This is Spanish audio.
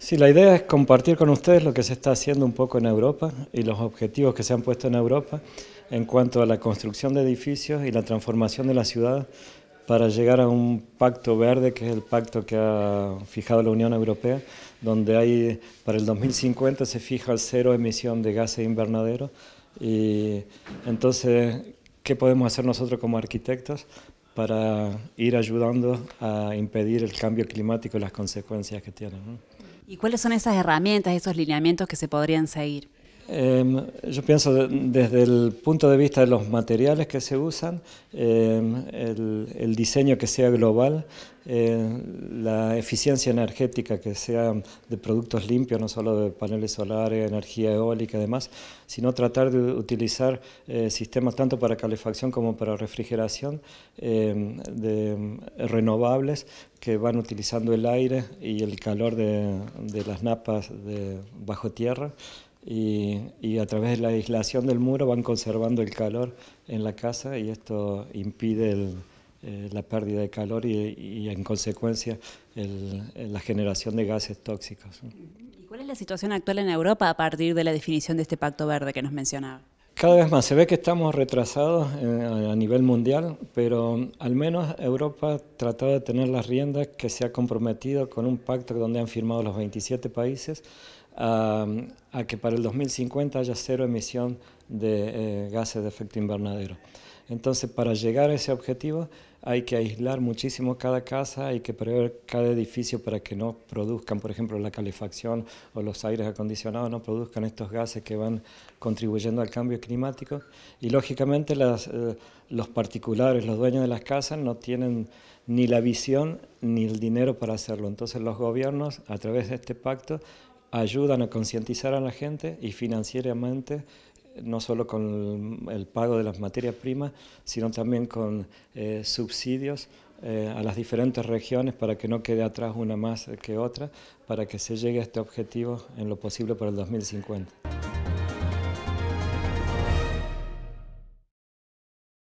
Sí, la idea es compartir con ustedes lo que se está haciendo un poco en Europa y los objetivos que se han puesto en Europa en cuanto a la construcción de edificios y la transformación de la ciudad para llegar a un pacto verde, que es el pacto que ha fijado la Unión Europea, donde hay para el 2050 se fija el cero emisión de gases invernaderos. Y entonces, ¿qué podemos hacer nosotros como arquitectos para ir ayudando a impedir el cambio climático y las consecuencias que tiene? ¿Y cuáles son esas herramientas, esos lineamientos que se podrían seguir? Em, yo pienso desde el punto de vista de los materiales que se usan, em, el, diseño que sea global, em, la eficiencia energética que sea de productos limpios, no solo de paneles solares, energía eólica y demás, sino tratar de utilizar eh, sistemas tanto para calefacción como para refrigeración de renovables que van utilizando el aire y el calor de, las napas de bajo tierra y, a través de la aislación del muro van conservando el calor en la casa y esto impide eh, la pérdida de calor y, en consecuencia la generación de gases tóxicos. ¿Y cuál es la situación actual en Europa a partir de la definición de este pacto verde que nos mencionaba? Cada vez más se ve que estamos retrasados eh, a nivel mundial, pero al menos Europa ha de tener las riendas que se ha comprometido con un pacto donde han firmado los 27 países a, que para el 2050 haya cero emisión de eh, gases de efecto invernadero. Entonces, para llegar a ese objetivo hay que aislar muchísimo cada casa, hay que prever cada edificio para que no produzcan, por ejemplo, la calefacción o los aires acondicionados, no produzcan estos gases que van contribuyendo al cambio climático. Y lógicamente eh, los particulares, los dueños de las casas, no tienen ni la visión ni el dinero para hacerlo. Entonces los gobiernos, a través de este pacto, ayudan a concientizar a la gente y financieramente no solo con el, pago de las materias primas, sino también con eh, subsidios eh, a las diferentes regiones para que no quede atrás una más que otra, para que se llegue a este objetivo en lo posible para el 2050.